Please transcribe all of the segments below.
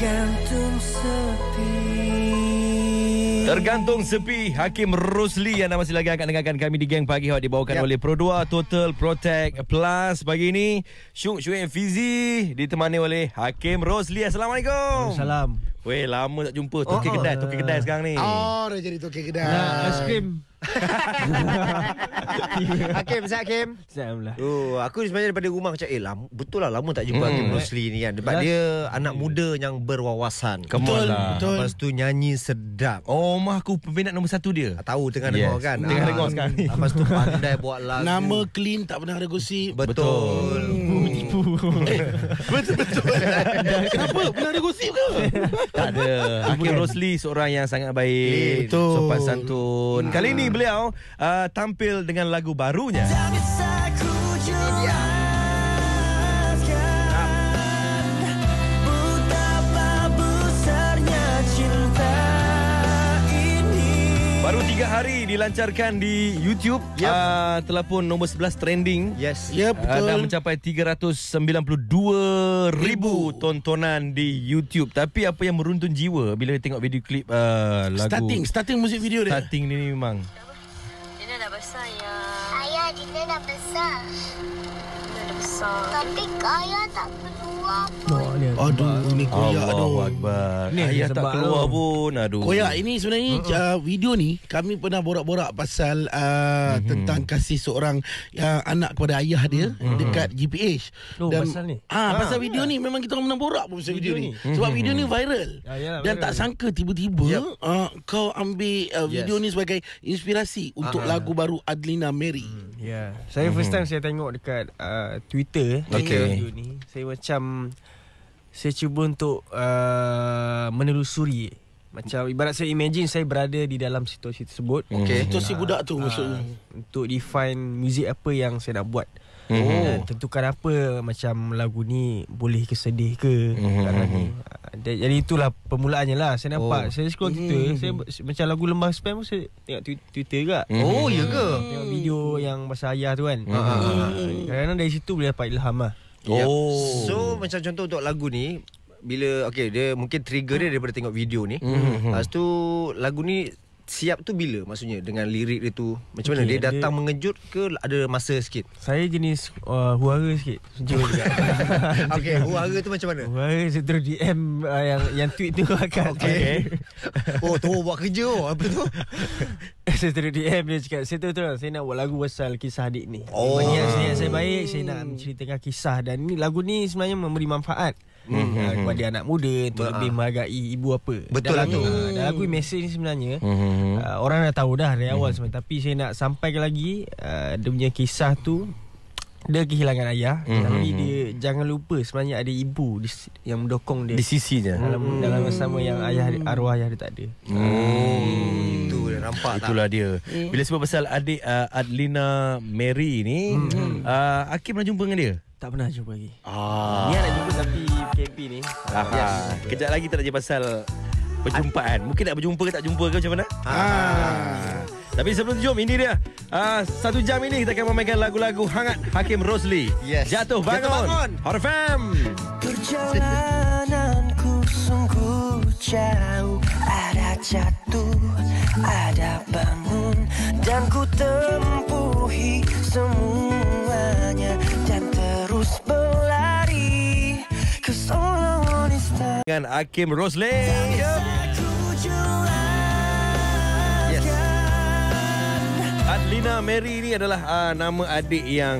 Tergantung sepi Tergantung sepi Hakim Rosli yang masih lagi akan dengarkan kami Di Gang Pagi Hot Dibawakan yep. Ya. oleh Produa Total Protect Plus Pagi ini Syuk Syuk Fizi Ditemani oleh Hakim Rosli Assalamualaikum Assalamualaikum Weh lama tak jumpa Toki oh. kedai Toki kedai sekarang ni Oh dah jadi toki kedai Nak es krim Hakim, okay, Ustaz Hakim Alhamdulillah oh, Aku sebenarnya daripada rumah macam Eh, lama, betul lah lama tak jumpa hmm. Hakim Rosli ni kan Sebab dia anak muda yang berwawasan Betul, lah. betul Lepas tu nyanyi sedap Oh, mah aku peminat nombor satu dia ah, Tahu, tengah yes. dengar kan Tengah ah. dengar sekarang Lepas tu pandai buat lagu Nama clean tak pernah ada gosip Betul Tipu hmm. eh, Betul-betul Kenapa? Pernah ada gosip ke? tak ada Hakim Rosli seorang yang sangat baik Betul Sopan santun Kali ni beliau uh, tampil dengan lagu barunya. Jangan hari dilancarkan di YouTube yep. uh, telah pun nombor 11 trending. Yes. Ya yep, betul. Uh, dah mencapai 392,000 tontonan di YouTube. Tapi apa yang meruntun jiwa bila tengok video klip uh, lagu Starting, starting music video dia. Starting ni memang. Ini dah besar ya. Ayah Dina dah besar. Tapi ayah tak keluar pun. Oh, ni aduh, ini koyak Allah tu. Ini ayah tak keluar lo. pun. Aduh. Koyak ini sebenarnya uh-uh. video ni kami pernah borak-borak pasal uh, mm-hmm. tentang kasih seorang uh, anak kepada ayah dia mm-hmm. dekat GPH. Oh, pasal ni? Ah, ha, pasal video ni memang kita pernah borak pun pasal video, video ni. ni. Sebab mm-hmm. video ni mm-hmm. viral. Ya, yalah, Dan tak sangka tiba-tiba yep. uh, kau ambil uh, video ni sebagai inspirasi untuk uh-huh. lagu baru Adlina Mary. Mm, ya. Yeah. Saya mm-hmm. first time saya tengok dekat uh, Twitter eh. eh. okay. ni saya macam saya cuba untuk uh, menelusuri macam ibarat saya imagine saya berada di dalam situasi tersebut. Okay. Situasi budak tu uh, maksudnya. Ah, untuk define muzik apa yang saya nak buat. Oh. Tentukan apa macam lagu ni boleh ke sedih ke sekarang ni. Jadi itulah permulaannya lah. Saya nampak, oh. saya scroll Twitter. Hmm. Saya, macam lagu Lembah Spam pun saya tengok Twitter juga. Mhm. Oh, ya ke? Tengok video yang pasal ayah tu kan. Mhm. Ah, ah, ah. Hmm. Kadang-kadang dari situ boleh dapat ilham lah. Oh. Yep. So, macam contoh untuk lagu ni, bila okay dia mungkin trigger dia daripada tengok video ni. Lepas tu lagu ni siap tu bila maksudnya dengan lirik dia tu macam okay, mana dia ada, datang mengejut ke ada masa sikit saya jenis uh, huara sikit juga okey huara tu macam mana huara saya terus DM uh, yang yang tweet tu akan okey oh tu buat kerja oh. apa tu saya terus DM dia cakap saya terus terus saya nak buat lagu pasal kisah adik ni oh. Memang niat saya baik saya nak menceritakan kisah dan ni lagu ni sebenarnya memberi manfaat mm-hmm. uh, kepada anak muda untuk uh-huh. lebih menghargai ibu apa. Betul lah tu. Uh, dalam lagu message ni sebenarnya mm-hmm. uh, orang dah tahu dah dari hmm, awal mm-hmm. sebenarnya tapi saya nak sampaikan lagi uh, dia punya kisah tu dia kehilangan ayah mm-hmm. tapi mhm. dia jangan lupa sebenarnya ada ibu di, yang mendukung dia di sisinya dalam mm. dalam bersama yang ayah arwah ayah dia tak ada. Mm. Itu nampak Itulah tak. Itulah dia. Eh. Bila sebab pasal adik uh, Adlina Mary ni mm-hmm. uh, Akim pernah jumpa dengan dia? Tak pernah jumpa lagi. Ah. Dia ya. nak jumpa tapi PKP ni. Aha. Yes. Kejap lagi tak ada pasal perjumpaan. Mungkin nak berjumpa ke tak jumpa ke macam mana? Ah. ah. Tapi sebelum tu jom ini dia uh, Satu jam ini kita akan memainkan lagu-lagu hangat Hakim Rosli yes. Jatuh Bangun, Jatuh Hot FM Perjalananku sungguh jauh Ada jatuh, ada bangun Dan ku tempuhi semuanya Dan terus berlari Ke seorang wanita Dengan Hakim Rosli Yo. Lina Mary ni adalah uh, nama adik yang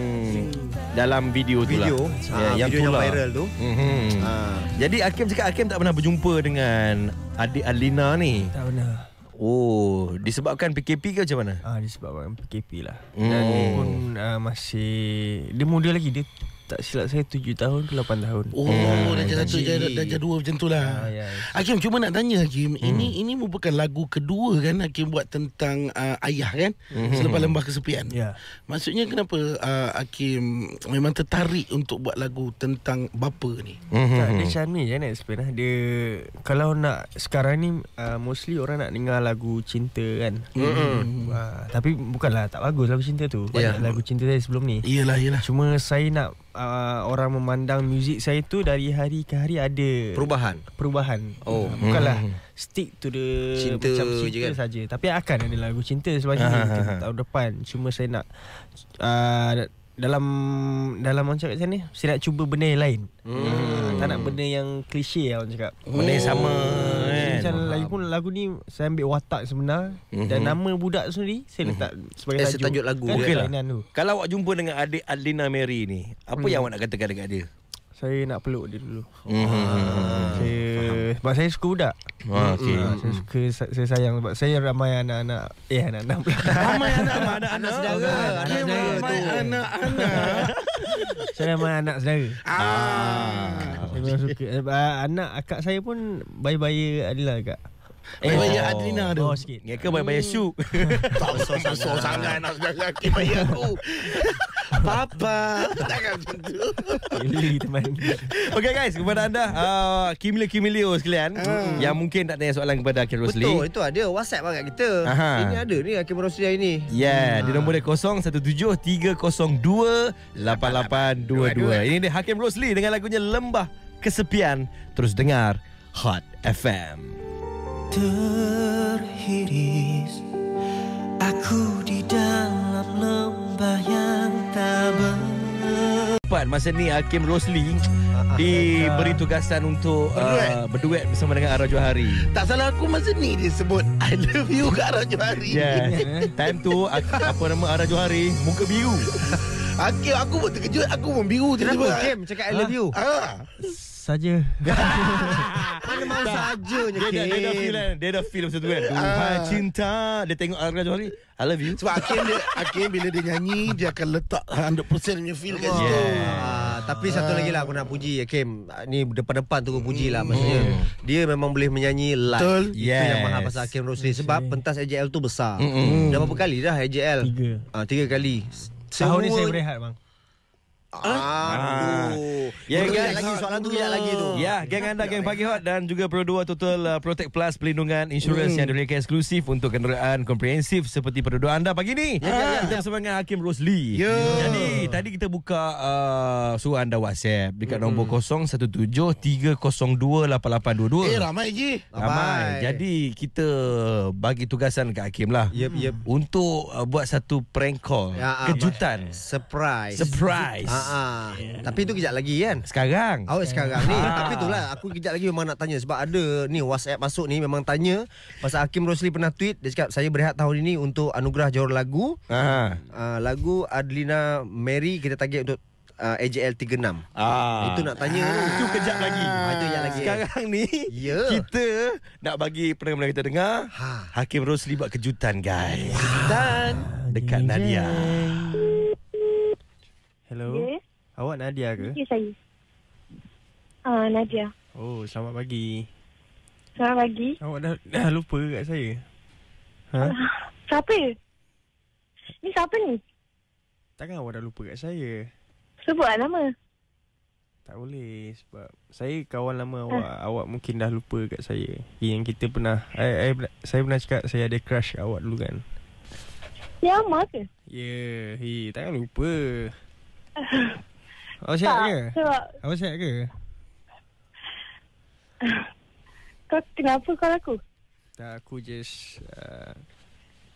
dalam video tu lah. Video, ya, ah, yang, video yang lah. viral tu. Mm-hmm. Uh. Jadi Akim cakap Akim tak pernah berjumpa dengan adik Alina ni. Tak pernah. Oh, disebabkan PKP ke macam mana? Ah, disebabkan PKP lah. Mm. Dan hmm. pun uh, masih dia muda lagi dia tak silap saya 7 tahun ke lapan tahun Oh, oh satu, 1, darjah 2 macam tu lah ah, ya, ya. Hakim, cuma nak tanya Hakim hmm. Ini ini merupakan lagu kedua kan Hakim buat tentang uh, ayah kan hmm. Selepas Lembah Kesepian ya. Maksudnya kenapa uh, Hakim memang tertarik untuk buat lagu tentang bapa ni hmm. Tak, dia macam hmm. ni je nak explain lah Dia, kalau nak sekarang ni uh, Mostly orang nak dengar lagu cinta kan hmm. Hmm. Uh, Tapi bukanlah tak bagus lagu cinta tu Banyak ya. lagu cinta dari sebelum ni Iyalah, iyalah Cuma saya nak uh, orang memandang muzik saya tu dari hari ke hari ada perubahan. Perubahan. Oh, uh, bukanlah hmm. stick to the cinta macam cinta kan? saja. Tapi akan ada lagu cinta sebenarnya tahun depan. Cuma saya nak uh, dalam dalam orang cakap macam ni saya nak cuba benda yang lain hmm. tak nak benda yang klise ya orang cakap benda yang sama oh. kan? macam lagu pun lagu ni saya ambil watak sebenar mm-hmm. dan nama budak sendiri saya mhm. letak mm-hmm. sebagai eh, tajuk, tajuk lagu kan? okay lah. kalau awak jumpa dengan adik Adlina Mary ni apa hmm. yang awak nak katakan dekat dia saya nak peluk dia dulu. Mm-hmm. Saya suka budak. Ah, ah, okey. mm Saya suka saya sayang sebab saya ramai anak-anak. Eh anak-anak. Pula. Ramai anak-anak, anak-anak saudara. Ramai anak-anak. Saya ramai anak saudara. Ah. Saya memang suka sebab eh, anak akak saya pun bayi-bayi adalah agak. Eh, bayi oh. Adrina tu. Oh, sikit. Ngeka bayi-bayi Syuk. Tak usah-usah sangat nak sedar kaki bayi aku. apa-apa Takkan macam tu Okay guys Kepada anda uh, Kimilio-kimilio sekalian hmm. Yang mungkin nak tanya soalan Kepada Akhil Rosli Betul itu ada Whatsapp kat kita Aha. Ini ada ni Akhil Rosli hari ni Yeah ya, hmm. Di nombor dia 0173028822 Ini dia Hakim Rosli Dengan lagunya Lembah Kesepian Terus dengar Hot FM Terhiris Aku di dalam lembah Abah Masa ni Hakim Rosli ah, ah. diberi tugasan untuk uh, berduet. Uh, berduet bersama dengan Ara Hari. Tak salah aku masa ni dia sebut I love you ke Ara Hari. Yes. Time tu apa nama Ara Hari? Muka biru. Hakim aku pun terkejut. Aku pun biru. Kenapa Hakim cakap I love you? Ah saja. Mana mahu saja je Dia dah feel kan Dia dah feel macam tu kan Tuhan ah. cinta Dia tengok Arga Johari I love you Sebab Akin dia Akin bila dia nyanyi Dia akan letak 100% punya feel kat situ yeah. Tapi satu lagi lah aku nak puji Hakim eh, ah, Ni depan-depan tunggu puji lah hmm. Maksudnya hmm. Dia memang boleh menyanyi live yes. Itu yang mahal pasal Hakim Rosli Sebab pentas AJL tu besar Dah hmm. berapa kali dah AJL? Tiga uh, Tiga kali Tahun ni saya berehat bang Ah, ah. Ya, yeah, geng. Lagi soalan tu, lagi tu. Ya, yeah, geng anda, geng Pagi Hot dan juga Pro2 Total uh, Protect Plus Pelindungan insurans mm. yang diberikan eksklusif untuk kenderaan komprehensif seperti Pro2 anda pagi ni. Ya, yeah. yeah. Kita bersama Hakim Rosli. Yeah. Jadi, tadi kita buka uh, suruh anda WhatsApp dekat mm. nombor 0173028822. Eh, ramai je. Ramai. ramai. Jadi, kita bagi tugasan ke Hakim lah. Yep, yep. Untuk uh, buat satu prank call. Ya, ah, Kejutan. Ramai. Surprise. Surprise. Surprise. Ha. Tapi tu kejap lagi kan. Sekarang. Oh sekarang ni. Ah. Tapi tu lah aku kejap lagi memang nak tanya sebab ada ni WhatsApp masuk ni memang tanya pasal Hakim Rosli pernah tweet dia cakap saya berehat tahun ini untuk anugerah Johor lagu. Ha. Uh, lagu Adlina Mary kita target untuk Uh, AJL 36 ah. Itu nak tanya ah. Itu kejap lagi Itu yang lagi Sekarang ni yeah. Kita Nak bagi pendengar kita dengar ha. Hakim Rosli buat kejutan guys Kejutan ha. Dekat Nadia Hello Awak Nadia ke? Ya, saya. uh, Nadia. Oh, selamat pagi. Selamat pagi. Awak dah, dah lupa kat saya? Ha? Uh, siapa? Ni siapa ni? Takkan awak dah lupa kat saya? Sebutlah nama. Tak boleh sebab saya kawan lama ha. awak. Awak mungkin dah lupa kat saya. Yang kita pernah, I, I, saya pernah cakap saya ada crush awak dulu kan? Ya, Amar Ya, yeah, hi, takkan lupa. Awak sihat ke? Sebab Awak sihat ke? Kau kenapa call aku? Tak, aku just uh,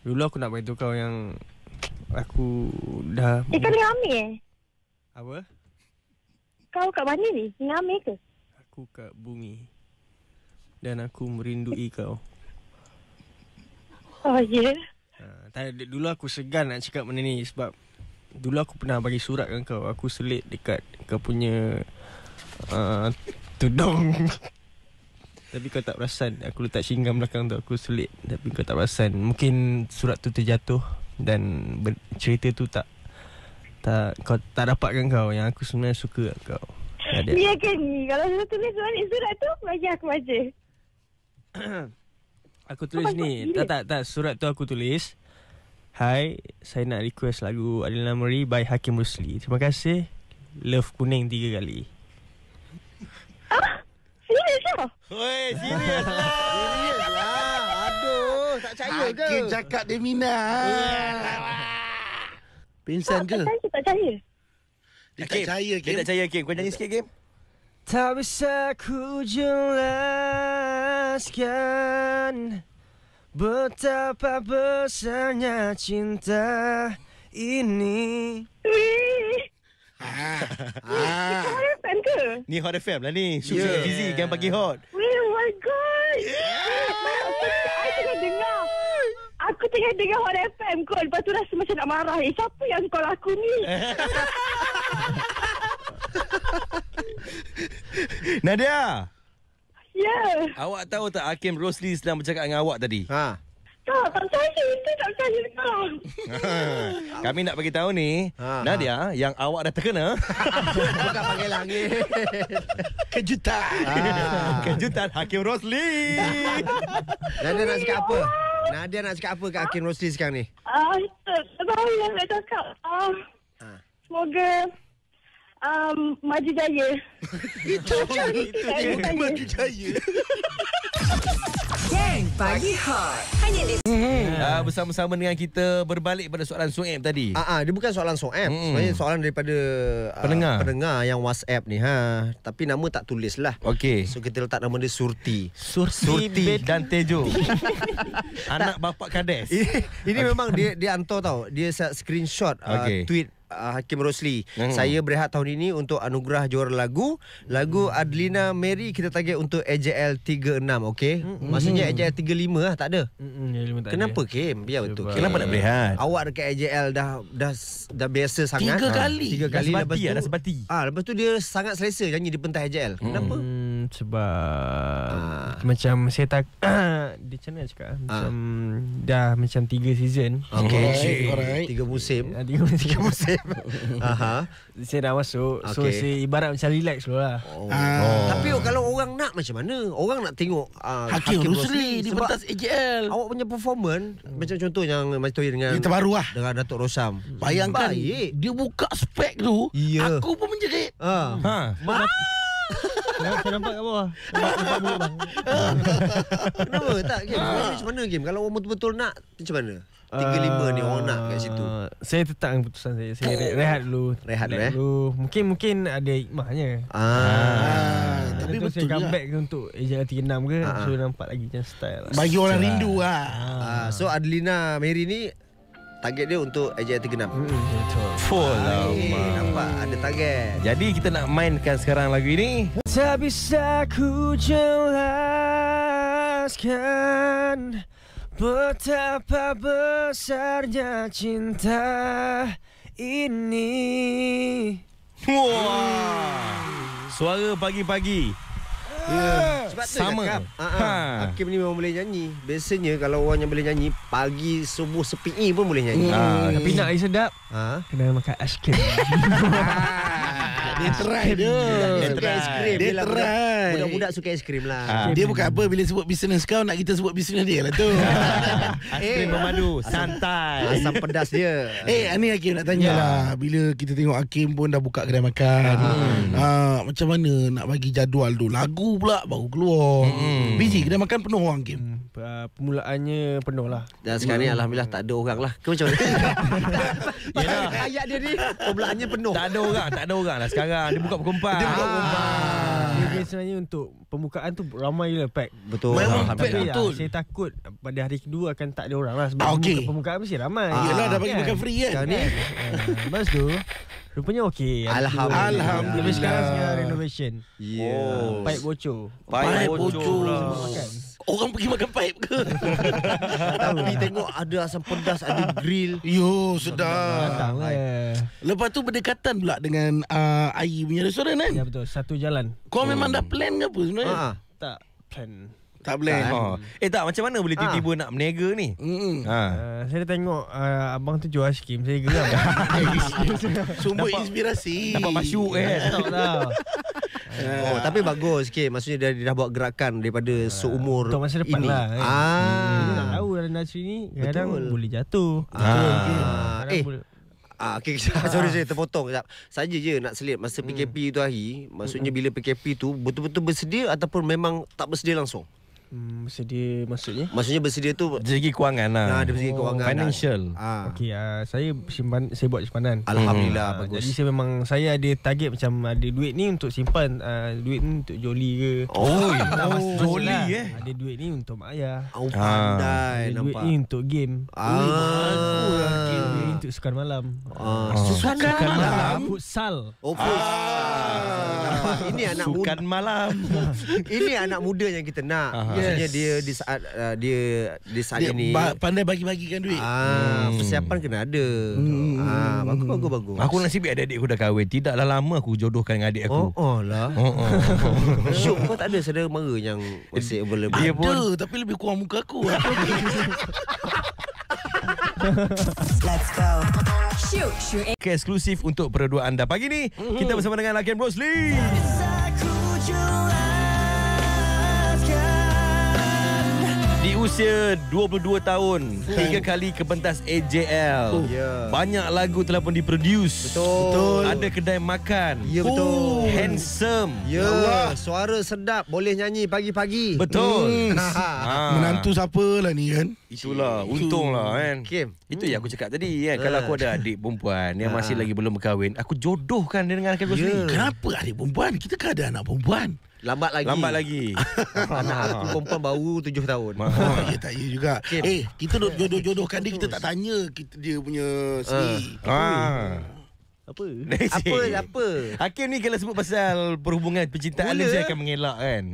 Dulu aku nak beritahu kau yang Aku dah Eh, kau dengan Amir eh? Apa? Kau kat mana ni? Dengan Amir ke? Aku kat bumi Dan aku merindui kau Oh, ya? Yeah. Ha, uh, dulu aku segan nak cakap benda ni sebab Dulu aku pernah bagi surat kan kau Aku selit dekat kau punya uh, Tudung Tapi kau tak perasan Aku letak singgah belakang tu Aku selit Tapi kau tak perasan Mungkin surat tu terjatuh Dan cerita tu tak tak kau tak dapatkan kau yang aku sebenarnya suka kau. Ya kan ni? Kalau saya tulis balik surat tu, bagi aku baca. aku tulis ni. Tak, tak, tak. Surat tu aku tulis. Hai, saya nak request lagu Adil Namuri by Hakim Rusli. Terima kasih. Love kuning tiga kali. Ah, serius lah Weh serius lah Serius lah Aduh Tak percaya ke Hakim cakap dia minat Pinsan ke Tak percaya Dia tak percaya Dia tak percaya Kau nyanyi sikit game Tak bisa ku jelaskan Tak bisa ku jelaskan Betapa besarnya cinta ini. Ah. ah. Ni Hot FM lah ni. Susah yeah. busy yeah. kan pagi hot. Oh my god. Yeah. aku tengah dengar. Aku tengah dengar Hot FM kau. Lepas tu rasa macam nak marah. Eh, siapa yang call aku ni? Nadia yeah. Awak tahu tak Hakim Rosli sedang bercakap dengan awak tadi? Ha. percaya. Itu percaya Kami nak bagi tahu ni, ha, Nadia, ha. yang awak dah terkena. Bukan panggil lagi. Kejutan. Ha. Kejutan Hakim Rosli. Nadia nak cakap apa? Nadia nak cakap apa ke Hakim Rosli sekarang ni? Uh, tak tahu yang nak cakap. Uh, ha. Semoga Um, maju jaya. itu dia. Itu dia. Maju jaya. Gang Pagi Hot Hanya di Uh, bersama-sama dengan kita berbalik pada soalan SOEM tadi. Ah, uh, uh, dia bukan soalan SOEM, hmm. sebenarnya soalan daripada uh, pendengar. pendengar yang WhatsApp ni ha, tapi nama tak tulis lah. Okey. So kita letak nama dia Surti. Surti, Surti dan Tejo. Anak bapak Kades. ini ini okay. memang dia dia hantar tau. Dia screenshot uh, okay. tweet uh, Hakim Rosli. Hmm. Saya berehat tahun ini untuk anugerah juara lagu. Lagu hmm. Adlina Mary kita target untuk AJL 36, okey. Hmm. Maksudnya hmm. AJL 35 lah tak ada. Hmm, tak Kenapa ada. Kim? Ya, Biar Sebab Kenapa nak berehat? Awak dekat AJL dah dah dah biasa sangat. Tiga ah, kali. Ha. Tiga kali dah lah, sebati. Ah, lepas tu dia sangat selesa janji di pentas AJL. Hmm. Kenapa? Hmm sebab uh. macam saya tak di channel cakap ah? macam uh. dah macam tiga season. Okay. Alright. Alright. Tiga musim. Tiga musim. Tiga musim. Aha. Saya dah masuk. So okay. saya ibarat macam relax lah. Oh. Uh. Tapi oh, kalau orang nak macam mana? Orang nak tengok uh, Hakim, Hakim Rosli di pentas AJL. Awak punya performance hmm. macam contoh yang Masih Toy dengan terbaru lah. Dengan Datuk Rosam. Bayangkan Baik. dia buka spek tu. Yeah. Aku pun menjerit. Uh. Ha. Ma- ha. Kenapa saya nampak kat bawah? Nampak, nampak bang. Kenapa? Tak, Game, Ah. Macam mana, Kim? Kalau orang betul-betul nak, macam mana? Tiga lima ni orang nak kat situ. Uh, saya tetap dengan keputusan saya. Saya rehat, oh. rehat dulu. Rehat dulu, eh? Mungkin mungkin ada hikmahnya. Ah. ah. Tapi betul saya come back ke untuk Asia 36 ke ah, ah. So nampak lagi macam style lah. Bagi orang ah. rindu lah So Adelina Mary ni target dia untuk AJ 36. Hmm, betul. Full lah. Nampak ada target. Jadi kita nak mainkan sekarang lagu ini. Tak bisa ku jelaskan Betapa besarnya cinta ini Wah. Suara pagi-pagi Yeah. Sebab Sama. tu cakap uh Hakim ni memang boleh nyanyi Biasanya kalau orang yang boleh nyanyi Pagi, subuh, sepi pun boleh nyanyi hmm. uh, Tapi nak air sedap uh? Kena makan ice cream Ah, dia try dia. Dia try. Dia, dia, dia, try. Budak-budak suka es krim lah. Ah. Dia bukan apa bila sebut bisnes kau nak kita sebut bisnes dia lah tu. es krim memadu. Santai. Asam pedas dia. Eh, ni Hakim nak tanya ya. lah. Bila kita tengok Hakim pun dah buka kedai makan. Ah. macam mana nak bagi jadual tu? Lagu pula baru keluar. Hmm. Busy. Kedai makan penuh orang Hakim uh, permulaannya penuh lah. Dan sekarang ni hmm. alhamdulillah tak ada orang lah. Ke macam mana? Ayat dia ni permulaannya penuh. Tak ada orang, tak ada orang lah sekarang. Dia buka pukul 4. Dia buka pukul 4. Ah. Dia untuk Pembukaan tu ramai gila pack Betul Memang ha, pack ya, betul lah, Saya takut pada hari kedua akan tak ada orang lah Sebab okay. Ah, pembuka, pembukaan mesti ramai ah, Yelah dah bagi kan? makan free kan ni kan? Lepas tu Rupanya okey Alhamdulillah Alhamdulillah Lepas sekarang renovation yes. Oh. Pipe bocor Pipe, Pipe bocor, bocor. Lah. Orang pergi makan pipe ke? Tapi tengok ada asam pedas, ada grill. Yo, sedap. Eh. Lepas tu berdekatan pula dengan uh, air punya restoran kan? Ya betul, satu jalan. Kau hmm. memang dah plan ke apa sebenarnya? Ha. Tak plan. Tak boleh. Ha. Eh tak, macam mana boleh ah. tiba-tiba ha. nak meniaga ni? Hmm. Ha. Uh, saya dah tengok uh, abang tu jual skim, saya geram. Sumber inspirasi. Dapat masuk eh. Yeah. Oh, ah. tapi bagus sikit. Maksudnya dia, dah buat gerakan daripada uh, seumur ini. masa depan ini. lah. Eh. Ah. Hmm. Tahu dalam industri ni, kadang Betul. boleh jatuh. Ah. Okay. Eh, ah, boleh. Ah, okay, sorry, sorry, terpotong sekejap. Saja je nak selit masa PKP hmm. tu hari, maksudnya hmm. bila PKP tu betul-betul bersedia ataupun memang tak bersedia langsung? Hmm, bersedia maksudnya? Maksudnya bersedia tu dari segi kewangan lah. Ha, dari segi oh, kewangan. Lah. Financial. Ah. Ha. Okey, uh, saya simpan saya buat simpanan. Alhamdulillah hmm. Uh, jadi saya memang saya ada target macam ada duit ni untuk simpan uh, duit ni untuk joli ke. Oh, oh joli lah. eh. Ada duit ni untuk mak ayah. Oh, ha. pandai ada duit nampak. ni untuk game. Ah. Oh, ah. Untuk sukan malam. Ah. Sukan, sukan, malam. malam. Futsal. Oh, futsal ini anak muda bukan malam ini anak muda yang kita nak maksudnya yes. dia di saat uh, dia di saat dia ini ba- pandai bagi-bagikan duit ah hmm. persiapan kena ada hmm. ah bagus bagus bagus aku nasib ada adik aku dah kahwin tidaklah lama aku jodohkan dengan adik aku oh, oh lah oh, oh. syok kau tak ada saudara mara yang masih boleh dia pun ada tapi lebih kurang muka aku Let's go. Shoot, shoot. eksklusif untuk perdua anda pagi ni. Mm-hmm. Kita mhm. bersama dengan Laken Rosli. mm Di usia 22 tahun kan. Tiga kali ke pentas AJL oh. yeah. Banyak lagu telah pun diproduce Betul, betul. Ada kedai makan Ya yeah, betul oh. Handsome Ya yeah. Ya ya. Suara sedap Boleh nyanyi pagi-pagi Betul mm. ha. Menantu siapa lah ni kan Itulah Untung lah kan Kim. Itu hmm. yang aku cakap tadi kan Kalau aku ada eh. adik perempuan Yang ha. masih lagi belum berkahwin Aku jodohkan dengan aku yeah. sendiri Kenapa adik perempuan Kita kan ada anak perempuan Lambat lagi. Lambat lagi. Anak aku ah. perempuan baru tujuh tahun. Oh, ya tak ya juga. Okay. Eh, kita nak jodoh-jodohkan dia, kita tak tanya kita, dia punya ah. seri. Uh. Ah. Apa? Apa? Apa? Hakim ni kalau sebut pasal perhubungan percintaan saya akan mengelak kan?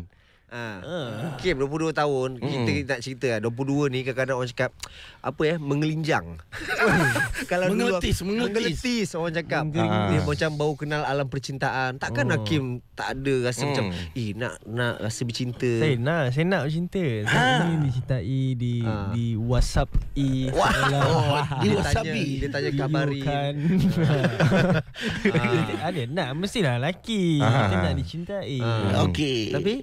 Ah. Ah. Kim 22 tahun hmm. Kita nak cerita 22 lah. ni kadang-kadang orang cakap Apa ya eh, Mengelinjang Kalau mengeletis, dulu, mengeletis Mengeletis Orang cakap mengeletis. Dia macam baru kenal alam percintaan Takkan hmm. Oh. Kim Tak ada rasa hmm. macam Eh nak Nak rasa bercinta Saya nak Saya nak bercinta ha. Saya ha. dicintai Di ha. Di Whatsapp oh, Di Whatsapp Dia tanya kabar kan. ha. ha. Ada nak Mestilah lelaki ha. Kita nak dicintai ha. Okay Tapi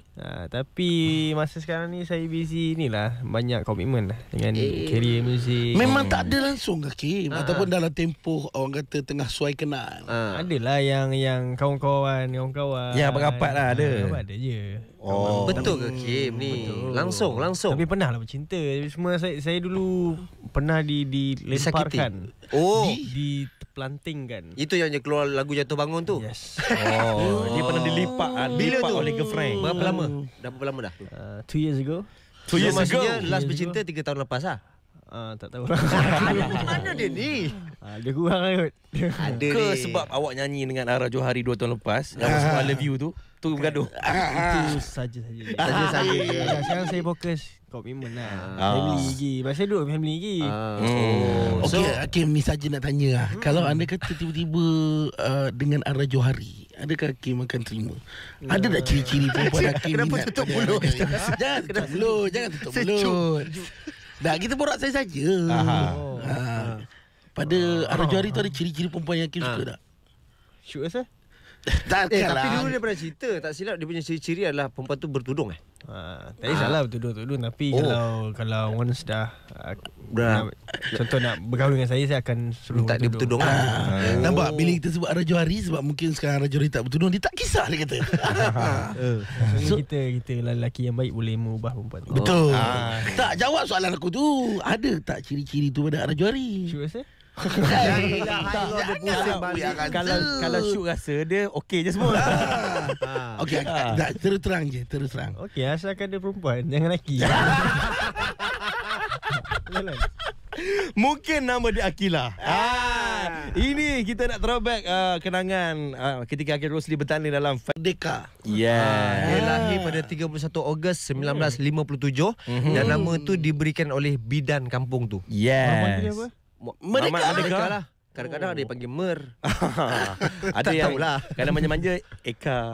tapi masa sekarang ni saya busy ni lah Banyak komitmen lah Dengan eh, career music Memang tak ada langsung ke Kim? Ha. Ataupun dalam tempoh orang kata tengah suai kenal? Ha. Adalah yang yang kawan-kawan kawan-kawan Ya berapat lah ada ha, Ada je oh. Betul ke Kim ni? Betul. Langsung langsung Tapi pernah lah bercinta semua saya, saya dulu pernah di, di lemparkan Oh Di, di planting kan. Itu yang dia keluar lagu Jatuh Bangun tu. Yes. Oh, oh. dia pernah dilipat kan. Bila tu? Oleh girlfriend. Berapa lama? Hmm. Dah berapa lama dah? 2 uh, years ago. Two years so, ago. Maksudnya last bercinta 3 tahun lepas lah. Ah, tak tahu lah. mana dia ni? Ah, dia kurang lah kot. Ada Ke dia. sebab awak nyanyi dengan Ara Johari dua tahun lepas. Yang ah. semua love you tu. Tu bergaduh. Ah, ah, ah. Itu saja-saja. Saja-saja. Sekarang saya fokus Kau lah. Ah. Family lagi. Masa duduk family lagi. Ah. Oh. Hmm. Oh. Okay. Okay, so, okay, saja nak tanya lah. Hmm. Kalau anda kata tiba-tiba uh, dengan Ara Johari. Adakah Hakim akan terima? Uh, Ada tak ciri-ciri perempuan Hakim ni? Kenapa tutup mulut? Jangan tutup mulut. Jangan tutup mulut. Dah kita borak saya saja. Ha. Oh. Pada Arjuari tu ada ciri-ciri perempuan yang Kim ah. suka tak? Syuk rasa? Eh? Tak eh, tapi lah. dulu dia pernah cerita Tak silap dia punya ciri-ciri adalah Perempuan tu bertudung eh Ha, tak kisahlah bertudung-tudung Tapi oh. kalau kalau once ah, dah Dah Contoh nak berkahwin dengan saya Saya akan suruh Tak dia bertudung lah. ha. Nampak bila kita sebut Raja Hari Sebab mungkin sekarang Raja Hari tak bertudung Dia tak kisah dia kata ha. so, kita, kita lelaki yang baik Boleh mengubah perempuan Betul ha. Tak jawab soalan aku tu Ada tak ciri-ciri tu pada Raja Hari Cuba saya lah. Kalau kalau shoot rasa Dia okey je semua ah. Okey ah. Terus terang je Terus terang Okey kan dia perempuan Jangan laki Mungkin nama dia Akila. Ah. ah, ini kita nak throwback uh, kenangan uh, ketika Akil Rosli bertanding dalam Fadeka. Yeah. Ah. Dia lahir pada 31 Ogos 1957 mm. dan nama tu diberikan oleh bidan kampung tu. Yes. Nama dia apa? Merdeka Mamat Merdeka lah Kadang-kadang oh. ada yang panggil Mer Ada yang Kadang manja-manja Eka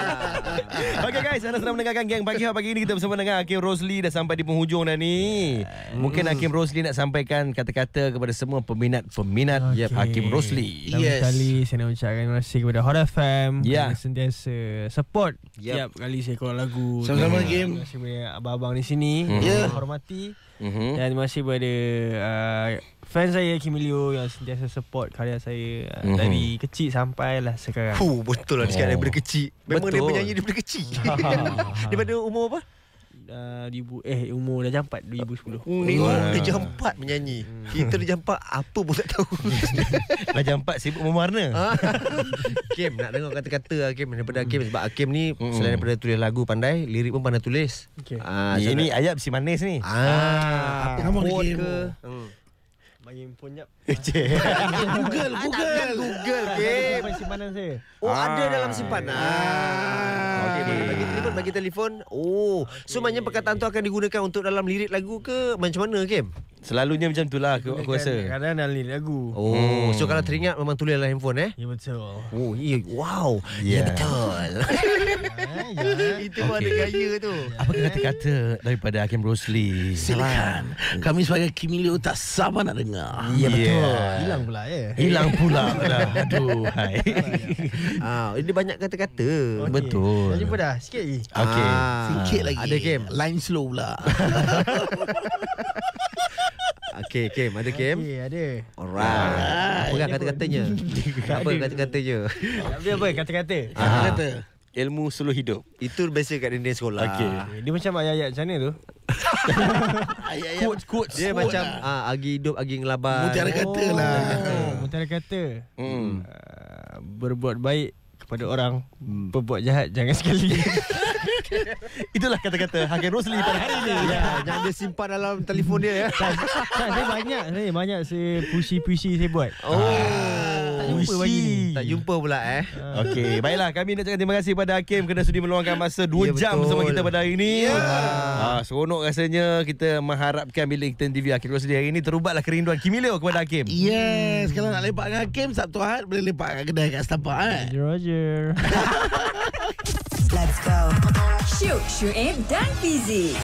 Okay guys Anda sedang mendengarkan Geng Pagi Hari ini kita bersama dengan Hakim Rosli Dah sampai di penghujung dah ni yeah. Mungkin hmm. Hakim Rosli Nak sampaikan kata-kata Kepada semua peminat-peminat ya, okay. yep, Hakim Rosli Yes sekali Saya nak ucapkan terima kasih Kepada Hot FM yeah. Yang sentiasa support ya yep. kali saya keluar lagu Sama-sama Game Terima kasih kepada abang-abang di sini ya. mm-hmm. yeah. menghormati mm-hmm. Dan terima kasih kepada uh, Fan saya Kim Leo yang sentiasa support karya saya mm-hmm. dari kecil sampai lah sekarang. Fuh, betul lah dia sekarang oh. daripada kecil. Memang betul. dia menyanyi daripada kecil. Ha, ha, ha, daripada umur apa? Uh, 1000 eh umur dah jampat 2010. Oh, dia jampat menyanyi. Hmm. Kita dah jampat apa pun tak tahu. dah jampat sibuk memwarna. Kim nak dengar kata-kata Hakim lah, daripada Hakim hmm. sebab Hakim ni mm-hmm. selain daripada tulis lagu pandai, lirik pun pandai tulis. Okay. Uh, ah, ini ayat si manis ni. Ah, ah apa nama ke? Hmm. Panggil handphone jap eh, ah, Google ah, Google Google ah, okay. Dalam simpanan saya Oh ah. ada dalam simpanan ah. Okay, okay. Bagi telefon Bagi telefon Oh okay. So maknanya perkataan tu akan digunakan Untuk dalam lirik lagu ke Macam mana Kim? Selalunya macam tu lah aku, aku rasa Kadang-kadang dalam lirik lagu Oh hmm. So kalau teringat memang tulis dalam handphone eh Ya betul Oh iya Wow Ya yeah. betul eh, ya. Itu pun okay. ada gaya tu Apa kata-kata daripada Hakim Rosli Silakan Kami sebagai Kimilio tak sabar nak dengar hilang. Ah, ya betul. Yeah. Hilang pula ya. Eh. Hilang pula. Aduh Ah, ini banyak kata-kata. Okay. Betul. Dah jumpa dah sikit lagi. Okey. Ah, sikit lagi. Ada game. Line slow pula. Okay, game Ada game. Okay, ada. Alright. Ah, apa kan kata-katanya? apa kata-katanya? Tapi apa kata-kata? Ah. Kata-kata. Ilmu seluruh hidup. Itu biasa kat dinding sekolah. Okay. Dia macam ayat-ayat macam mana tu? Quotes quotes Dia macam lah. Ah, agi hidup Agi ngelabar Mutiara kata oh. lah Mutiara kata hmm, hmm. ah, Berbuat baik Kepada orang hmm. Berbuat jahat Jangan sekali Itulah kata-kata Hakim Rosli pada hari ini ya, Jangan dia simpan dalam telefon dia ya. tak, tak, saya banyak Banyak saya pushy-pushy saya buat Oh ah. Tak jumpa pagi ni Tak jumpa pula eh Okay Baiklah kami nak cakap terima kasih Pada Hakim Kena sudi meluangkan masa 2 yeah, jam betul. sama kita pada hari ni yeah. Ya. ha, Seronok rasanya Kita mengharapkan Bila kita TV Hakim Kau sedia hari ni Terubatlah kerinduan Kimi Kimilio kepada Hakim Yes yeah, hmm. Sekarang nak lepak dengan Hakim Sabtu Ahad Boleh lepak kat kedai kat setapak eh? Roger Roger Let's go Shoot Shoot and Fizzy